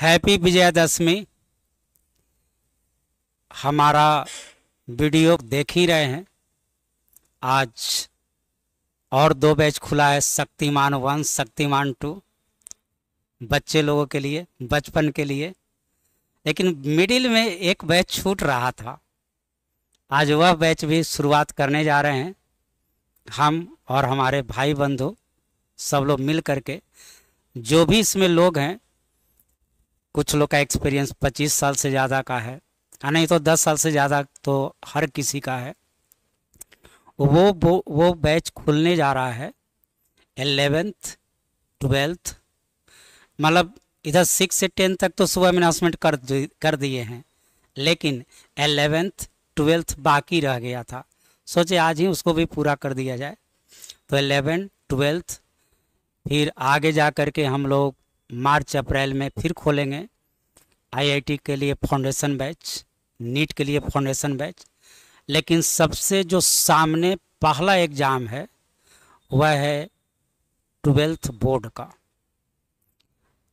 happy Vijayadashami हमारा video देख ही रहे हैं आज और दो बैच खुला है शक्तिमान वन शक्तिमान टू बच्चे लोगों के लिए बचपन के लिए लेकिन मिडिल में एक बैच छूट रहा था आज वह बैच भी शुरुआत करने जा रहे हैं हम और हमारे भाई बंधु सब लोग मिल करके जो भी इसमें लोग हैं कुछ लोग का एक्सपीरियंस 25 साल से ज़्यादा का है हाँ, नहीं तो 10 साल से ज़्यादा तो हर किसी का है वो वो वो बैच खुलने जा रहा है एलेवेंथ ट्वेल्थ मतलब इधर सिक्स से टेंथ तक तो सुबह अनाउंसमेंट कर कर दिए हैं लेकिन एलेवेंथ ट्वेल्थ बाकी रह गया था सोचे आज ही उसको भी पूरा कर दिया जाए तो एलेवेंथ ट्वेल्थ फिर आगे जा कर के हम लोग मार्च अप्रैल में फिर खोलेंगे आईआईटी के लिए फाउंडेशन बैच नीट के लिए फाउंडेशन बैच लेकिन सबसे जो सामने पहला एग्ज़ाम है वह है ट्वेल्थ बोर्ड का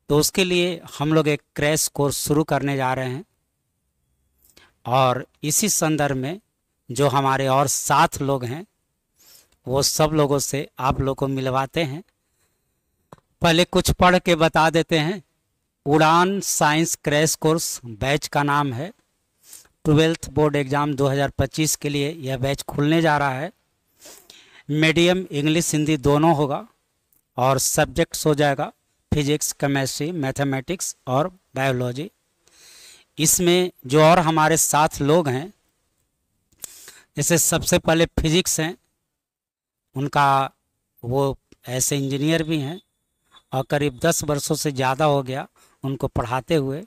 तो उसके लिए हम लोग एक क्रैश कोर्स शुरू करने जा रहे हैं और इसी संदर्भ में जो हमारे और साथ लोग हैं वो सब लोगों से आप लोग को मिलवाते हैं पहले कुछ पढ़ के बता देते हैं उड़ान साइंस क्रैश कोर्स बैच का नाम है ट्वेल्थ बोर्ड एग्ज़ाम 2025 के लिए यह बैच खुलने जा रहा है मीडियम इंग्लिश हिंदी दोनों होगा और सब्जेक्ट्स हो जाएगा फिजिक्स केमेस्ट्री मैथमेटिक्स और बायोलॉजी इसमें जो और हमारे साथ लोग हैं जैसे सबसे पहले फिजिक्स हैं उनका वो ऐसे इंजीनियर भी हैं और करीब दस वर्षों से ज़्यादा हो गया उनको पढ़ाते हुए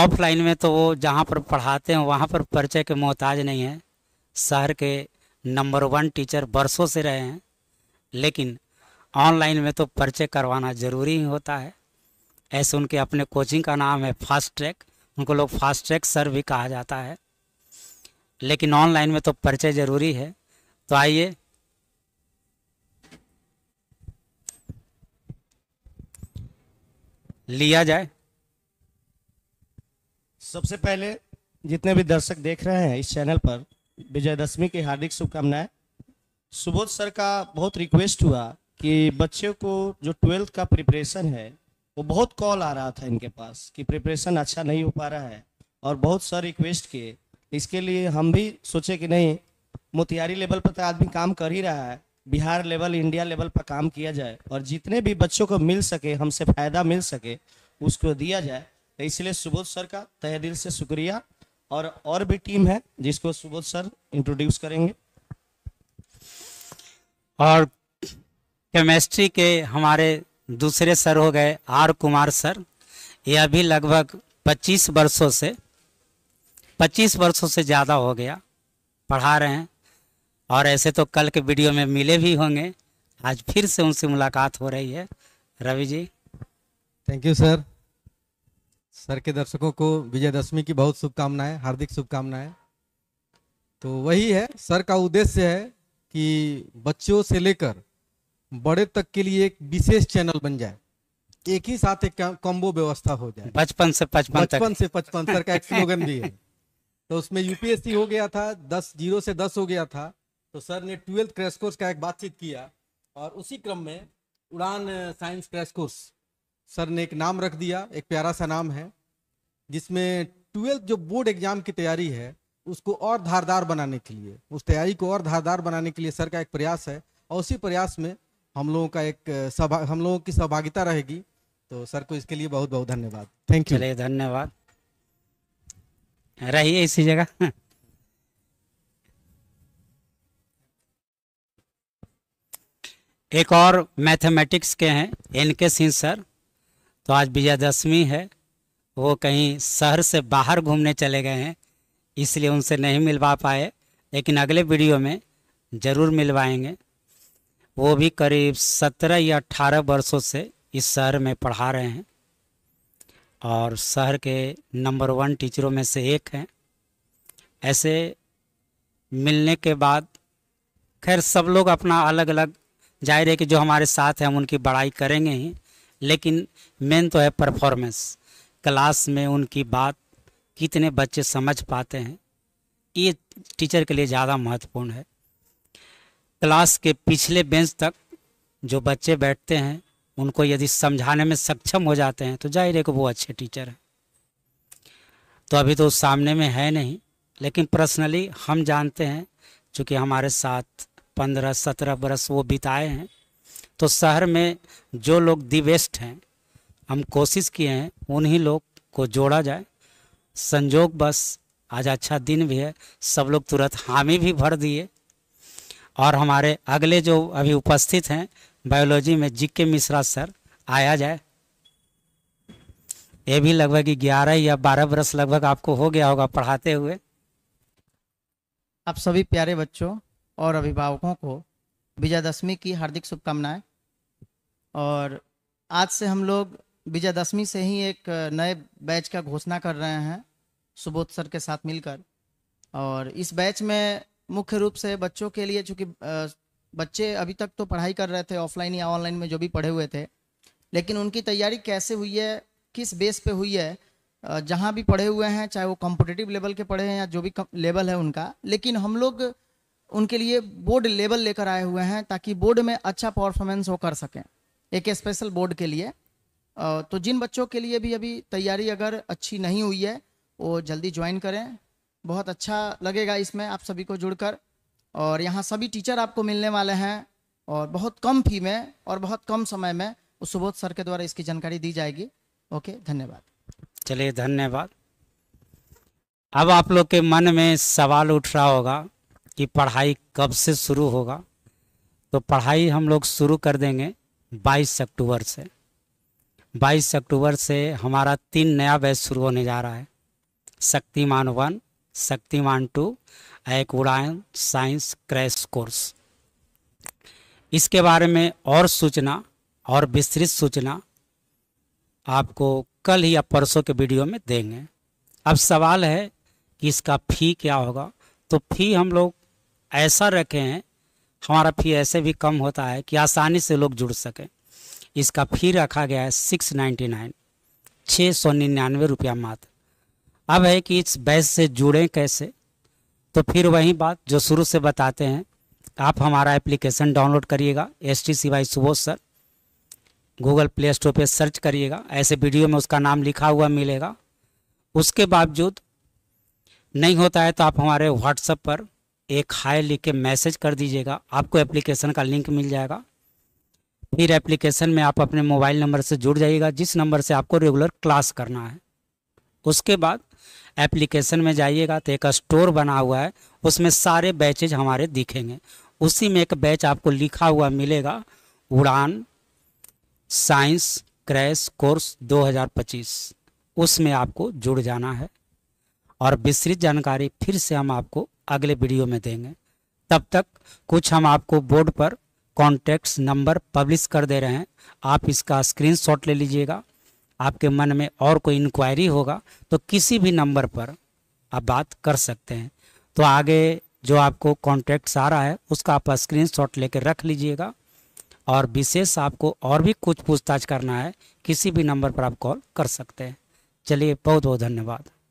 ऑफलाइन में तो वो जहाँ पर पढ़ाते हैं वहाँ पर परिचय के मोहताज नहीं है शहर के नंबर वन टीचर बरसों से रहे हैं लेकिन ऑनलाइन में तो परिचय करवाना ज़रूरी ही होता है ऐसे उनके अपने कोचिंग का नाम है फास्ट ट्रैक उनको लोग फास्ट ट्रैक सर भी कहा जाता है लेकिन ऑनलाइन में तो परिचय ज़रूरी है तो आइए लिया जाए सबसे पहले जितने भी दर्शक देख रहे हैं इस चैनल पर विजयदशमी की हार्दिक शुभकामनाएं सुबोध सर का बहुत रिक्वेस्ट हुआ कि बच्चों को जो ट्वेल्थ का प्रिपरेशन है वो बहुत कॉल आ रहा था इनके पास कि प्रिपरेशन अच्छा नहीं हो पा रहा है और बहुत सर रिक्वेस्ट किए इसके लिए हम भी सोचे कि नहीं मोतिहारी लेवल पर तो आदमी काम कर ही रहा है बिहार लेवल इंडिया लेवल पर काम किया जाए और जितने भी बच्चों को मिल सके हमसे फ़ायदा मिल सके उसको दिया जाए तो इसलिए सुबोध सर का तह दिल से शुक्रिया और और भी टीम है जिसको सुबोध सर इंट्रोड्यूस करेंगे और केमिस्ट्री के हमारे दूसरे सर हो गए आर कुमार सर ये अभी लगभग 25 वर्षों से 25 वर्षों से ज़्यादा हो गया पढ़ा रहे हैं और ऐसे तो कल के वीडियो में मिले भी होंगे आज फिर से उनसे मुलाकात हो रही है Ravi ji thank you sir sir के दर्शकों को विजयदशमी की बहुत शुभकामनाएं हार्दिक शुभकामनाएं तो वही है सर का उद्देश्य है कि बच्चों से लेकर बड़े तक के लिए एक विशेष चैनल बन जाए एक ही साथ एक कॉम्बो व्यवस्था हो जाए बचपन से पचपन बचपन से पचपन सर का एक स्लोगन भी है तो उसमें यूपीएससी हो गया था दस जीरो से दस हो गया था तो सर ने ट्वेल्थ क्रैश कोर्स का एक बातचीत किया और उसी क्रम में उड़ान साइंस क्रैश कोर्स सर ने एक नाम रख दिया एक प्यारा सा नाम है जिसमें ट्वेल्थ जो बोर्ड एग्जाम की तैयारी है उसको और धारदार बनाने के लिए उस तैयारी को और धारदार बनाने के लिए सर का एक प्रयास है और उसी प्रयास में हम लोगों का एक सभा हम लोगों की सहभागिता रहेगी तो सर को इसके लिए बहुत बहुत धन्यवाद थैंक यू धन्यवाद रहिए इसी जगह एक और मैथमेटिक्स के हैं एन के सिंह सर तो आज विजयादशमी है वो कहीं शहर से बाहर घूमने चले गए हैं इसलिए उनसे नहीं मिलवा पाए लेकिन अगले वीडियो में ज़रूर मिलवाएंगे वो भी करीब सत्रह या अट्ठारह वर्षों से इस शहर में पढ़ा रहे हैं और शहर के नंबर वन टीचरों में से एक हैं ऐसे मिलने के बाद खैर सब लोग अपना अलग अलग जाहिर है कि जो हमारे साथ हैं हम उनकी बड़ाई करेंगे ही लेकिन मेन तो है परफॉर्मेंस क्लास में उनकी बात कितने बच्चे समझ पाते हैं ये टीचर के लिए ज़्यादा महत्वपूर्ण है क्लास के पिछले बेंच तक जो बच्चे बैठते हैं उनको यदि समझाने में सक्षम हो जाते हैं तो जाहिर है कि वो अच्छे टीचर हैं तो अभी तो सामने में है नहीं लेकिन पर्सनली हम जानते हैं चूँकि हमारे साथ पंद्रह सत्रह बरस वो बिताए हैं तो शहर में जो लोग दी बेस्ट हैं हम कोशिश किए हैं उन्हीं लोग को जोड़ा जाए संजोग बस आज अच्छा दिन भी है सब लोग तुरंत हामी भी भर दिए और हमारे अगले जो अभी उपस्थित हैं बायोलॉजी में जी के मिश्रा सर आया जाए ये भी लगभग ग्यारह या बारह बरस लगभग आपको हो गया होगा पढ़ाते हुए आप सभी प्यारे बच्चों और अभिभावकों को विजयदशमी की हार्दिक शुभकामनाएं और आज से हम लोग विजयदशमी से ही एक नए बैच का घोषणा कर रहे हैं सुबोध सर के साथ मिलकर और इस बैच में मुख्य रूप से बच्चों के लिए चूँकि बच्चे अभी तक तो पढ़ाई कर रहे थे ऑफलाइन या ऑनलाइन में जो भी पढ़े हुए थे लेकिन उनकी तैयारी कैसे हुई है किस बेस पे हुई है जहाँ भी पढ़े हुए हैं चाहे वो कॉम्पिटेटिव लेवल के पढ़े हैं या जो भी लेवल है उनका लेकिन हम लोग उनके लिए बोर्ड लेवल लेकर आए हुए हैं ताकि बोर्ड में अच्छा परफॉर्मेंस वो कर सकें एक स्पेशल बोर्ड के लिए तो जिन बच्चों के लिए भी अभी तैयारी अगर अच्छी नहीं हुई है वो जल्दी ज्वाइन करें बहुत अच्छा लगेगा इसमें आप सभी को जुड़कर और यहाँ सभी टीचर आपको मिलने वाले हैं और बहुत कम फी में और बहुत कम समय में उस सुबोध सर के द्वारा इसकी जानकारी दी जाएगी ओके धन्यवाद चलिए धन्यवाद अब आप लोग के मन में सवाल उठ रहा होगा कि पढ़ाई कब से शुरू होगा तो पढ़ाई हम लोग शुरू कर देंगे 22 अक्टूबर से 22 अक्टूबर से हमारा तीन नया बैच शुरू होने जा रहा है शक्तिमान वन शक्तिमान टू एक उड़ान साइंस क्रैश कोर्स इसके बारे में और सूचना और विस्तृत सूचना आपको कल ही या परसों के वीडियो में देंगे अब सवाल है कि इसका फ़ी क्या होगा तो फ़ी हम लोग ऐसा रखें हमारा फी ऐसे भी कम होता है कि आसानी से लोग जुड़ सकें इसका फी रखा गया है सिक्स नाइन्टी नाइन छः सौ निन्यानवे रुपया मात्र अब है कि इस बैच से जुड़ें कैसे तो फिर वही बात जो शुरू से बताते हैं आप हमारा एप्लीकेशन डाउनलोड करिएगा S T C Y Subodh sir Google Play Store पर सर्च करिएगा ऐसे वीडियो में उसका नाम लिखा हुआ मिलेगा उसके बावजूद नहीं होता है तो आप हमारे व्हाट्सएप पर एक हाई लिख के मैसेज कर दीजिएगा आपको एप्लीकेशन का लिंक मिल जाएगा फिर एप्लीकेशन में आप अपने मोबाइल नंबर से जुड़ जाइएगा जिस नंबर से आपको रेगुलर क्लास करना है उसके बाद एप्लीकेशन में जाइएगा तो एक स्टोर बना हुआ है उसमें सारे बैचेज हमारे दिखेंगे उसी में एक बैच आपको लिखा हुआ मिलेगा उड़ान साइंस क्रैश कोर्स 2025 उसमें आपको जुड़ जाना है और विस्तृत जानकारी फिर से हम आपको अगले वीडियो में देंगे तब तक कुछ हम आपको बोर्ड पर कॉन्टैक्ट्स नंबर पब्लिश कर दे रहे हैं आप इसका स्क्रीनशॉट ले लीजिएगा आपके मन में और कोई इंक्वायरी होगा तो किसी भी नंबर पर आप बात कर सकते हैं तो आगे जो आपको कॉन्टैक्ट्स आ रहा है उसका आप स्क्रीन शॉट लेकर रख लीजिएगा और विशेष आपको और भी कुछ पूछताछ करना है किसी भी नंबर पर आप कॉल कर सकते हैं चलिए बहुत बहुत धन्यवाद